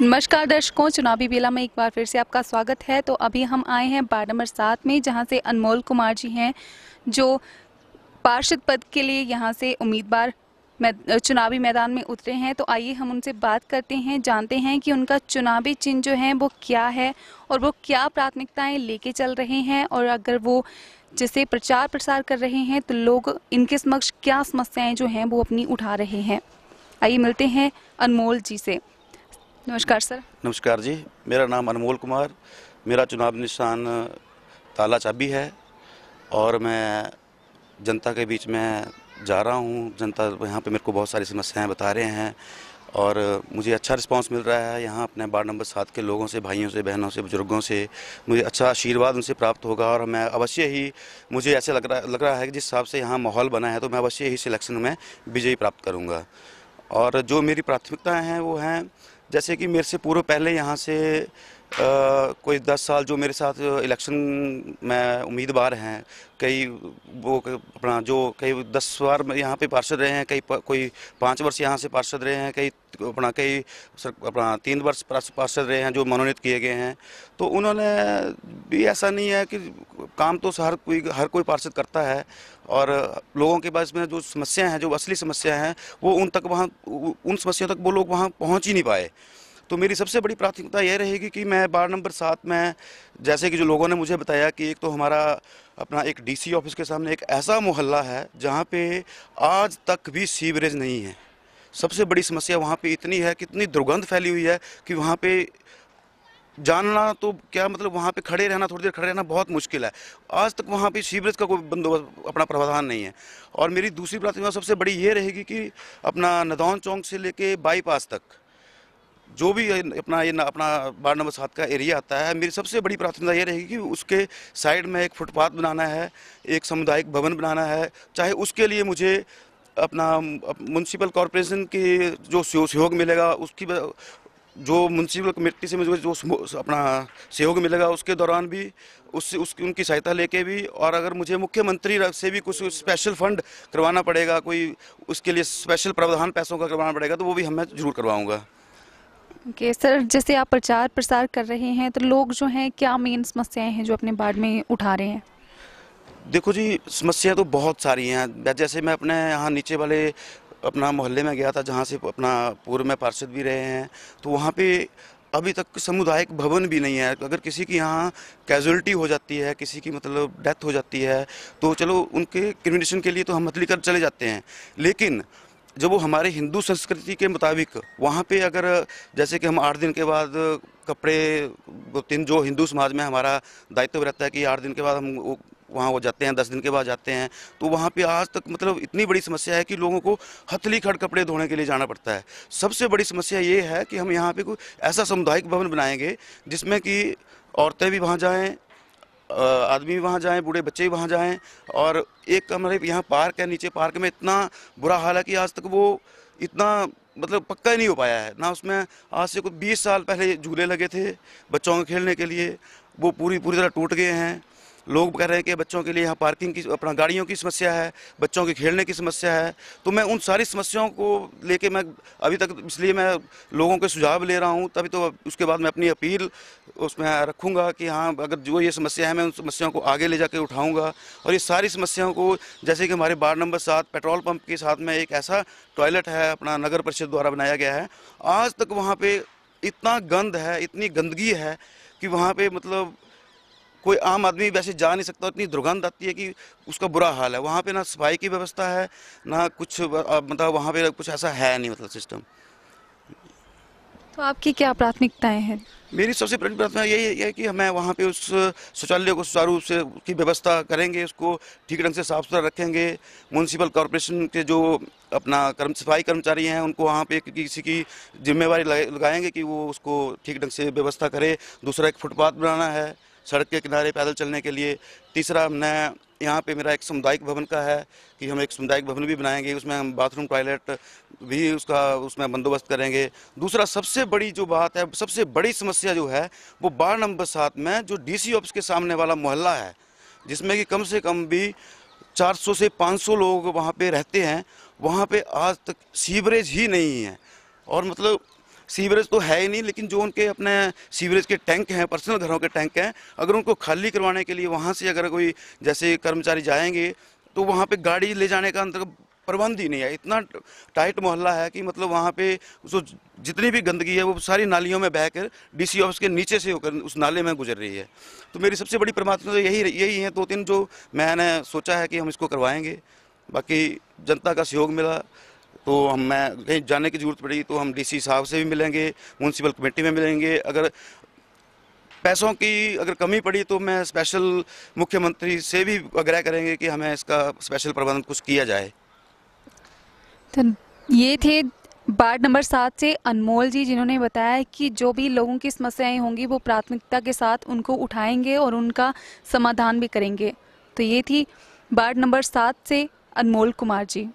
नमस्कार दर्शकों चुनावी बेला में एक बार फिर से आपका स्वागत है तो अभी हम आए हैं बार नंबर सात में जहां से अनमोल कुमार जी हैं जो पार्षद पद के लिए यहां से उम्मीदवार चुनावी मैदान में उतरे हैं तो आइए हम उनसे बात करते हैं जानते हैं कि उनका चुनावी चिन्ह जो है वो क्या है और वो क्या प्राथमिकताएँ लेके चल रहे हैं और अगर वो जैसे प्रचार प्रसार कर रहे हैं तो लोग इनके समक्ष क्या समस्याएँ जो हैं वो अपनी उठा रहे हैं आइए मिलते हैं अनमोल जी से नमस्कार सर नमस्कार जी मेरा नाम अनमोल कुमार मेरा चुनाव निशान ताला चाबी है और मैं जनता के बीच में जा रहा हूँ जनता यहाँ पे मेरे को बहुत सारी समस्याएं बता रहे हैं और मुझे अच्छा रिस्पांस मिल रहा है यहाँ अपने वार्ड नंबर सात के लोगों से भाइयों से बहनों से बुज़ुर्गों से मुझे अच्छा आशीर्वाद उनसे प्राप्त होगा और मैं अवश्य ही मुझे ऐसे लग रहा लग रहा है कि जिस हिसाब से यहाँ माहौल बना है तो मैं अवश्य ही सिलेक्शन में विजयी प्राप्त करूँगा और जो मेरी प्राथमिकताएँ हैं वो हैं जैसे कि मेरे से पूर्व पहले यहाँ से कोई दस साल जो मेरे साथ इलेक्शन में उम्मीदवार हैं कई वो अपना जो कई दस बार यहाँ पे पार्षद रहे हैं कई कोई पाँच वर्ष यहाँ से पार्षद रहे हैं कई अपना कई अपना तीन वर्ष पार्षद रहे हैं जो मनोनीत किए गए हैं तो उन्होंने भी ऐसा नहीं है कि काम तो हर कोई हर कोई पार्षद करता है और लोगों के पास में जो समस्याएं हैं जो असली समस्याएं हैं वो उन तक वहाँ उन समस्याओं तक वो लोग वहाँ पहुँच ही नहीं पाए तो मेरी सबसे बड़ी प्राथमिकता यह रहेगी कि मैं बार नंबर सात में जैसे कि जो लोगों ने मुझे बताया कि एक तो हमारा अपना एक डीसी ऑफिस के सामने एक ऐसा मोहल्ला है जहाँ पे आज तक भी सीवरेज नहीं है सबसे बड़ी समस्या वहाँ पे इतनी है कि इतनी दुर्गंध फैली हुई है कि वहाँ पे जानना तो क्या मतलब वहाँ पे खड़े रहना थोड़ी देर खड़े रहना बहुत मुश्किल है आज तक वहाँ पे सीवरेज का कोई बंदोबस्त अपना प्रावधान नहीं है और मेरी दूसरी प्राथमिकता सबसे बड़ी ये रहेगी कि अपना नदौन चौक से लेके बाईपास तक जो भी अपना ये अपना वार्ड नंबर सात का एरिया आता है मेरी सबसे बड़ी प्राथमिकता ये रहेगी कि उसके साइड में एक फुटपाथ बनाना है एक सामुदायिक भवन बनाना है चाहे उसके लिए मुझे अपना म्यूनसिपल कॉरपोरेशन की जो सहयोग मिलेगा उसकी जो म्यूनसिपल कमेटी से मुझे जो अपना सहयोग मिलेगा उसके दौरान भी उससे उसकी उनकी सहायता लेके भी और अगर मुझे मुख्यमंत्री से भी कुछ स्पेशल फंड करवाना पड़ेगा कोई उसके लिए स्पेशल प्रावधान पैसों का करवाना पड़ेगा तो वो भी हमें जरूर करवाऊँगा ओके okay, सर जैसे आप प्रचार प्रसार कर रहे हैं तो लोग जो हैं क्या मेन समस्याएं हैं जो अपने बाढ़ में उठा रहे हैं देखो जी समस्याएं तो बहुत सारी हैं जैसे मैं अपने यहाँ नीचे वाले अपना मोहल्ले में गया था जहाँ से अपना पूर्व में पार्षद भी रहे हैं तो वहाँ पे अभी तक सामुदायिक भवन भी नहीं है अगर किसी की यहाँ कैजुअलिटी हो जाती है किसी की मतलब डेथ हो जाती है तो चलो उनके क्रिमिनेशन के लिए तो हम हथली कर चले जाते हैं लेकिन जब वो हमारे हिंदू संस्कृति के मुताबिक वहाँ पे अगर जैसे कि हम आठ दिन के बाद कपड़े तीन जो हिंदू समाज में हमारा दायित्व रहता है कि आठ दिन के बाद हम वहाँ वो जाते हैं दस दिन के बाद जाते हैं तो वहाँ पे आज तक मतलब इतनी बड़ी समस्या है कि लोगों को हथली खड़ कपड़े धोने के लिए जाना पड़ता है सबसे बड़ी समस्या ये है कि हम यहाँ पर कोई ऐसा सामुदायिक भवन बनाएंगे जिसमें कि औरतें भी वहाँ जाएँ आदमी वहाँ जाएँ बूढ़े बच्चे भी वहाँ जाएँ और एक कमरे यहाँ पार्क है नीचे पार्क में इतना बुरा हाल है कि आज तक वो इतना मतलब पक्का ही नहीं हो पाया है ना उसमें आज से कुछ 20 साल पहले झूले लगे थे बच्चों के खेलने के लिए वो पूरी पूरी तरह टूट गए हैं लोग कह रहे हैं कि बच्चों के लिए यहाँ पार्किंग की अपना गाड़ियों की समस्या है बच्चों के खेलने की समस्या है तो मैं उन सारी समस्याओं को लेके मैं अभी तक इसलिए मैं लोगों के सुझाव ले रहा हूँ तभी तो उसके बाद मैं अपनी अपील उसमें रखूँगा कि हाँ अगर जो ये समस्या है मैं उन समस्याओं को आगे ले कर उठाऊँगा और ये सारी समस्याओं को जैसे कि हमारे वार्ड नंबर सात पेट्रोल पंप के साथ में एक ऐसा टॉयलेट है अपना नगर परिषद द्वारा बनाया गया है आज तक वहाँ पर इतना गंद है इतनी गंदगी है कि वहाँ पे मतलब कोई आम आदमी वैसे जा नहीं सकता इतनी दुर्गंध आती है कि उसका बुरा हाल है वहाँ पे ना सफाई की व्यवस्था है ना कुछ मतलब वहाँ पे कुछ ऐसा है नहीं मतलब सिस्टम तो आपकी क्या प्राथमिकताएं हैं मेरी सबसे बड़ी प्रार्थना यही है कि हमें वहाँ पे उस शौचालय को सुचारू से उसकी व्यवस्था करेंगे उसको ठीक ढंग से साफ सुथरा रखेंगे म्यूनसिपल कॉरपोरेशन के जो अपना कर्म सफाई कर्मचारी हैं उनको वहाँ पे किसी की जिम्मेवारी लगाएंगे कि वो उसको ठीक ढंग से व्यवस्था करे दूसरा एक फुटपाथ बनाना है सड़क के किनारे पैदल चलने के लिए तीसरा हमने यहाँ पे मेरा एक सामुदायिक भवन का है कि हम एक सामुदायिक भवन भी बनाएंगे उसमें हम बाथरूम टॉयलेट भी उसका उसमें बंदोबस्त करेंगे दूसरा सबसे बड़ी जो बात है सबसे बड़ी समस्या जो है वो बार नंबर सात में जो डीसी ऑफिस के सामने वाला मोहल्ला है जिसमें कि कम से कम भी 400 से 500 लोग वहाँ पे रहते हैं वहाँ पे आज तक सीवरेज ही नहीं है और मतलब सीवरेज तो है ही नहीं लेकिन जो उनके अपने सीवरेज के टैंक हैं पर्सनल घरों के टैंक हैं अगर उनको खाली करवाने के लिए वहाँ से अगर कोई जैसे कर्मचारी जाएंगे तो वहाँ पे गाड़ी ले जाने का अंतर प्रबंध ही नहीं है इतना टाइट मोहल्ला है कि मतलब वहाँ पे जो जितनी भी गंदगी है वो सारी नालियों में बहकर डीसी ऑफिस के नीचे से होकर उस नाले में गुजर रही है तो मेरी सबसे बड़ी परमात्मा तो यही यही है दो तीन जो मैंने सोचा है कि हम इसको करवाएंगे बाकी जनता का सहयोग मिला तो हमें कहीं जाने की ज़रूरत पड़ी तो हम डीसी साहब से भी मिलेंगे म्यूनसिपल कमेटी में मिलेंगे अगर पैसों की अगर कमी पड़ी तो मैं स्पेशल मुख्यमंत्री से भी आग्रह करेंगे कि हमें इसका स्पेशल प्रबंध कुछ किया जाए तो ये थे वार्ड नंबर सात से अनमोल जी जिन्होंने बताया कि जो भी लोगों की समस्याएं होंगी वो प्राथमिकता के साथ उनको उठाएंगे और उनका समाधान भी करेंगे तो ये थी वार्ड नंबर सात से अनमोल कुमार जी